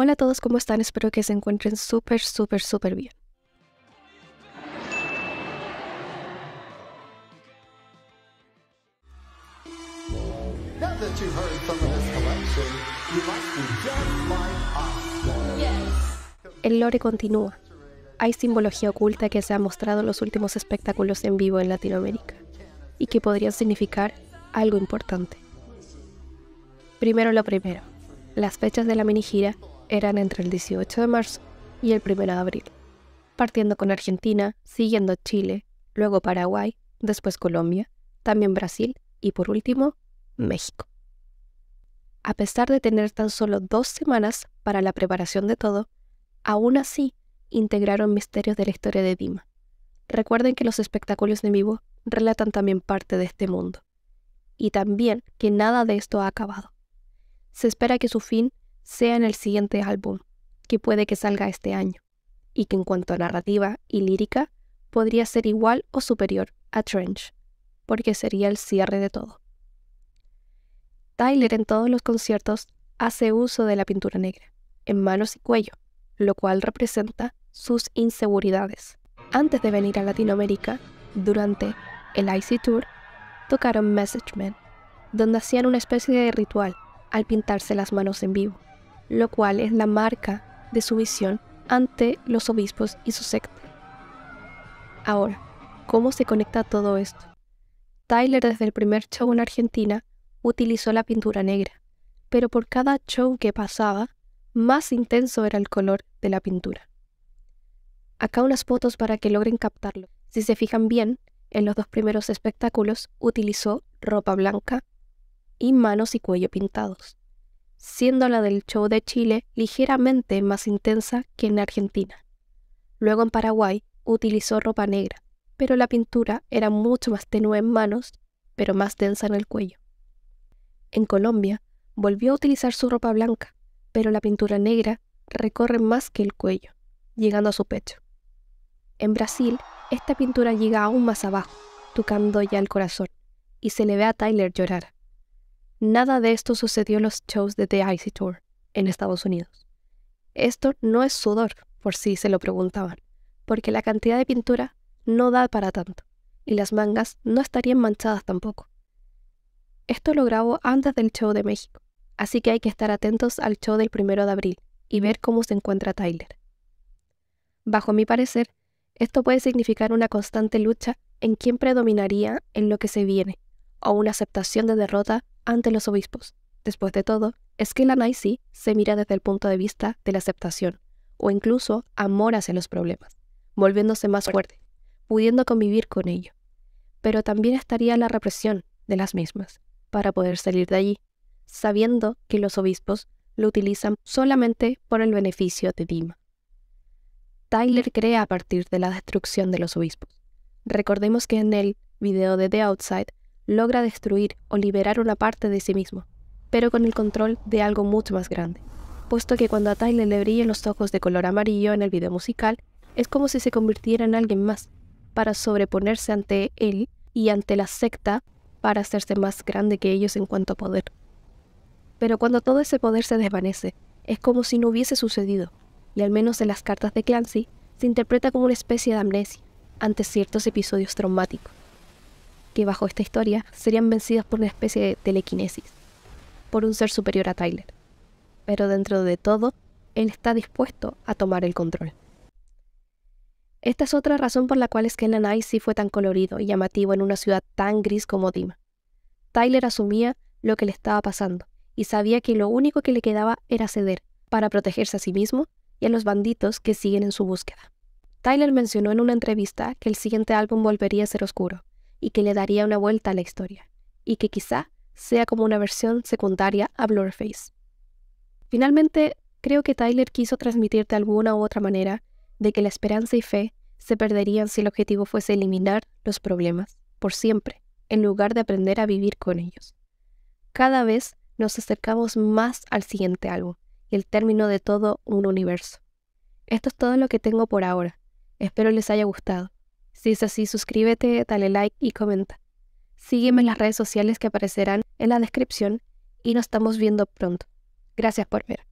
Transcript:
Hola a todos, ¿cómo están? Espero que se encuentren súper, súper, súper bien. El lore continúa. Hay simbología oculta que se ha mostrado en los últimos espectáculos en vivo en Latinoamérica y que podrían significar algo importante. Primero lo primero, las fechas de la mini gira eran entre el 18 de marzo y el 1 de abril, partiendo con Argentina, siguiendo Chile, luego Paraguay, después Colombia, también Brasil y por último México. A pesar de tener tan solo dos semanas para la preparación de todo, aún así integraron misterios de la historia de Dima. Recuerden que los espectáculos de vivo relatan también parte de este mundo, y también que nada de esto ha acabado. Se espera que su fin sea en el siguiente álbum, que puede que salga este año, y que en cuanto a narrativa y lírica, podría ser igual o superior a Trench, porque sería el cierre de todo. Tyler en todos los conciertos hace uso de la pintura negra, en manos y cuello, lo cual representa sus inseguridades. Antes de venir a Latinoamérica, durante el Icy Tour, tocaron Message Man, donde hacían una especie de ritual al pintarse las manos en vivo lo cual es la marca de su visión ante los obispos y su secta. Ahora, ¿cómo se conecta todo esto? Tyler desde el primer show en Argentina utilizó la pintura negra, pero por cada show que pasaba, más intenso era el color de la pintura. Acá unas fotos para que logren captarlo. Si se fijan bien, en los dos primeros espectáculos utilizó ropa blanca y manos y cuello pintados siendo la del show de Chile ligeramente más intensa que en Argentina. Luego en Paraguay utilizó ropa negra, pero la pintura era mucho más tenue en manos, pero más densa en el cuello. En Colombia volvió a utilizar su ropa blanca, pero la pintura negra recorre más que el cuello, llegando a su pecho. En Brasil, esta pintura llega aún más abajo, tocando ya el corazón, y se le ve a Tyler llorar. Nada de esto sucedió en los shows de The Icy Tour en Estados Unidos. Esto no es sudor, por si se lo preguntaban, porque la cantidad de pintura no da para tanto, y las mangas no estarían manchadas tampoco. Esto lo grabo antes del show de México, así que hay que estar atentos al show del primero de abril y ver cómo se encuentra Tyler. Bajo mi parecer, esto puede significar una constante lucha en quién predominaría en lo que se viene, o una aceptación de derrota ante los obispos. Después de todo, es que la se mira desde el punto de vista de la aceptación, o incluso amor hacia los problemas, volviéndose más fuerte, pudiendo convivir con ello. Pero también estaría la represión de las mismas, para poder salir de allí, sabiendo que los obispos lo utilizan solamente por el beneficio de Dima. Tyler crea a partir de la destrucción de los obispos. Recordemos que en el video de The Outside logra destruir o liberar una parte de sí mismo, pero con el control de algo mucho más grande, puesto que cuando a Tyler le brillan los ojos de color amarillo en el video musical, es como si se convirtiera en alguien más, para sobreponerse ante él y ante la secta para hacerse más grande que ellos en cuanto a poder. Pero cuando todo ese poder se desvanece, es como si no hubiese sucedido, y al menos en las cartas de Clancy, se interpreta como una especie de amnesia ante ciertos episodios traumáticos bajo esta historia serían vencidas por una especie de telequinesis, por un ser superior a Tyler. Pero dentro de todo, él está dispuesto a tomar el control. Esta es otra razón por la cual es que el fue tan colorido y llamativo en una ciudad tan gris como Dima. Tyler asumía lo que le estaba pasando y sabía que lo único que le quedaba era ceder, para protegerse a sí mismo y a los banditos que siguen en su búsqueda. Tyler mencionó en una entrevista que el siguiente álbum volvería a ser oscuro, y que le daría una vuelta a la historia, y que quizá sea como una versión secundaria a Blurface. Finalmente, creo que Tyler quiso transmitir de alguna u otra manera de que la esperanza y fe se perderían si el objetivo fuese eliminar los problemas, por siempre, en lugar de aprender a vivir con ellos. Cada vez nos acercamos más al siguiente algo, el término de todo un universo. Esto es todo lo que tengo por ahora. Espero les haya gustado. Si es así, suscríbete, dale like y comenta. Sígueme en las redes sociales que aparecerán en la descripción y nos estamos viendo pronto. Gracias por ver.